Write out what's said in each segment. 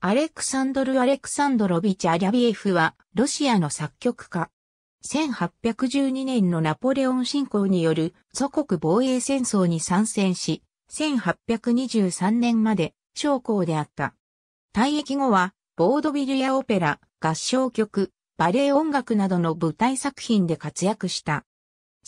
アレクサンドル・アレクサンドロビチ・アリャビエフは、ロシアの作曲家。1812年のナポレオン侵攻による祖国防衛戦争に参戦し、1823年まで将校であった。退役後は、ボードビルやオペラ、合唱曲、バレエ音楽などの舞台作品で活躍した。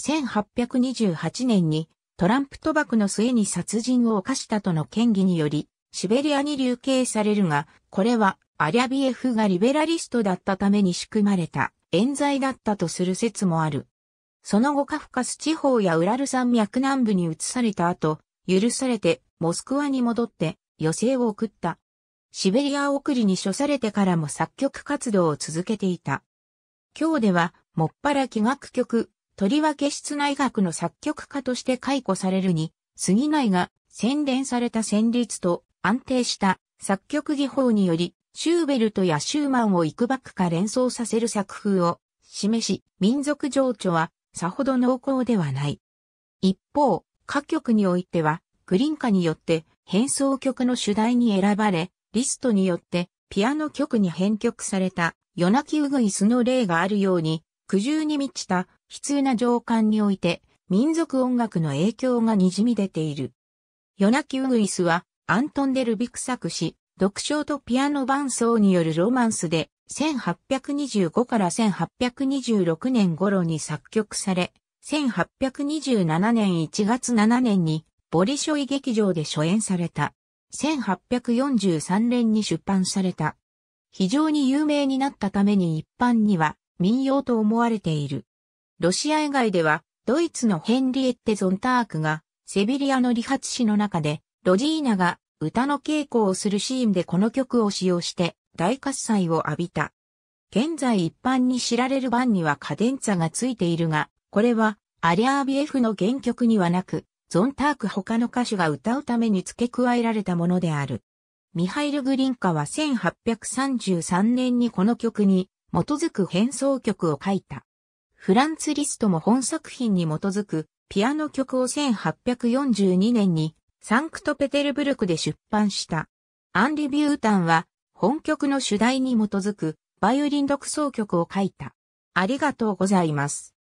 1828年にトランプ賭博の末に殺人を犯したとの嫌疑により、シベリアに流刑されるが、これはアリャビエフがリベラリストだったために仕組まれた冤罪だったとする説もある。その後カフカス地方やウラル山脈南部に移された後、許されてモスクワに戻って余生を送った。シベリア送りに処されてからも作曲活動を続けていた。今日では、もっぱら器楽曲、とりわけ室内楽の作曲家として解雇されるに、過ぎないが、洗練された旋律と安定した作曲技法により、シューベルトやシューマンを幾ばくか連想させる作風を示し、民族情緒はさほど濃厚ではない。一方、歌曲においては、グリンカによって変奏曲の主題に選ばれ、リストによってピアノ曲に編曲された夜泣きうぐいすの例があるように、苦渋に満ちた悲痛な情感において、民族音楽の影響が滲み出ている。夜泣きうぐいすは、アントン・デルビクサク氏、読唱とピアノ伴奏によるロマンスで、1825から1826年頃に作曲され、1827年1月7年に、ボリショイ劇場で初演された。1843年に出版された。非常に有名になったために一般には民謡と思われている。ロシア以外では、ドイツのヘンリエッテ・ゾンタークが、セビリアの理髪師の中で、ロジーナが歌の稽古をするシーンでこの曲を使用して大喝采を浴びた。現在一般に知られる版にはカデンツァがついているが、これはアリアービエフの原曲にはなく、ゾンターク他の歌手が歌うために付け加えられたものである。ミハイル・グリンカは1833年にこの曲に基づく変奏曲を書いた。フランツ・リストも本作品に基づくピアノ曲を1842年にサンクトペテルブルクで出版した。アンリビュータンは、本曲の主題に基づく、バイオリン独奏曲を書いた。ありがとうございます。